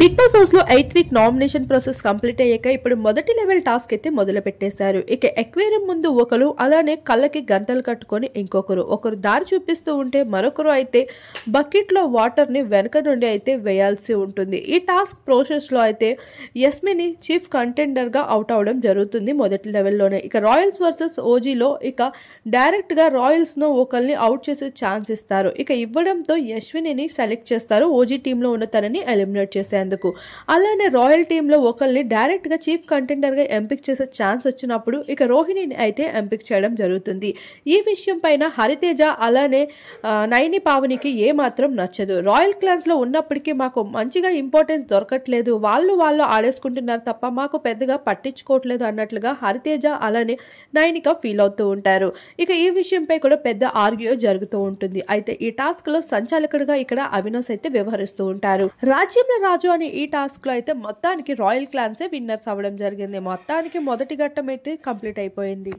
big Boss house లో eighth week nomination process complete అయ్యాక ఇప్పుడు మొదటి లెవెల్ టాస్క్ అయితే మొదలు పెట్టేశారు ఇక ఎక్వేరియం ముందు ఒకరు అలానే కళ్ళకి గంతలు కట్టుకొని ఇంకొకరు ఒకరు దారి చూపిస్తూ ఉంటే మరొకరు అయితే బకెట్లో ని వెనక నుండి అయితే వేయాల్సి ఉంటుంది ఈ టాస్క్ లో అయితే యస్మిని చీఫ్ కంటెండర్ గా అవుట్ అవడం జరుగుతుంది మొదటి లెవెల్లోనే ఇక రాయల్స్ వర్సెస్ ఓజీలో ఇక డైరెక్ట్ గా రాయల్స్ ను ఒకరిని అవుట్ చేసే ఛాన్స్ ఇస్తారు ఇక ఇవ్వడంతో యశ్విని సెలెక్ట్ చేస్తారు ఓజీ టీంలో ఉన్న తనని ఎలిమినేట్ చేశారు చేసేందుకు అలానే రాయల్ టీంలో ఒకరిని డైరెక్ట్గా చీఫ్ కంటెండర్గా ఎంపిక చేసే ఛాన్స్ వచ్చినప్పుడు ఇక రోహిణిని అయితే ఎంపిక చేయడం జరుగుతుంది ఈ విషయం పైన హరితేజ అలానే నైని పావనికి ఏమాత్రం నచ్చదు రాయల్ క్లాన్స్లో ఉన్నప్పటికీ మాకు మంచిగా ఇంపార్టెన్స్ దొరకట్లేదు వాళ్ళు వాళ్ళు ఆడేసుకుంటున్నారు తప్ప మాకు పెద్దగా పట్టించుకోవట్లేదు అన్నట్లుగా హరితేజ అలానే నైనిక ఫీల్ అవుతూ ఉంటారు ఇక ఈ విషయంపై కూడా పెద్ద ఆర్గ్యూ జరుగుతూ ఉంటుంది అయితే ఈ టాస్క్లో సంచాలకుడిగా ఇక్కడ అవినాష్ అయితే వ్యవహరిస్తూ ఉంటారు రాజ్యంలో రాజు అని ఈ టాస్క్లో అయితే మొత్తానికి రాయల్ క్లాన్సే విన్నర్స్ అవ్వడం జరిగింది మొత్తానికి మొదటి ఘట్టం అయితే కంప్లీట్ అయిపోయింది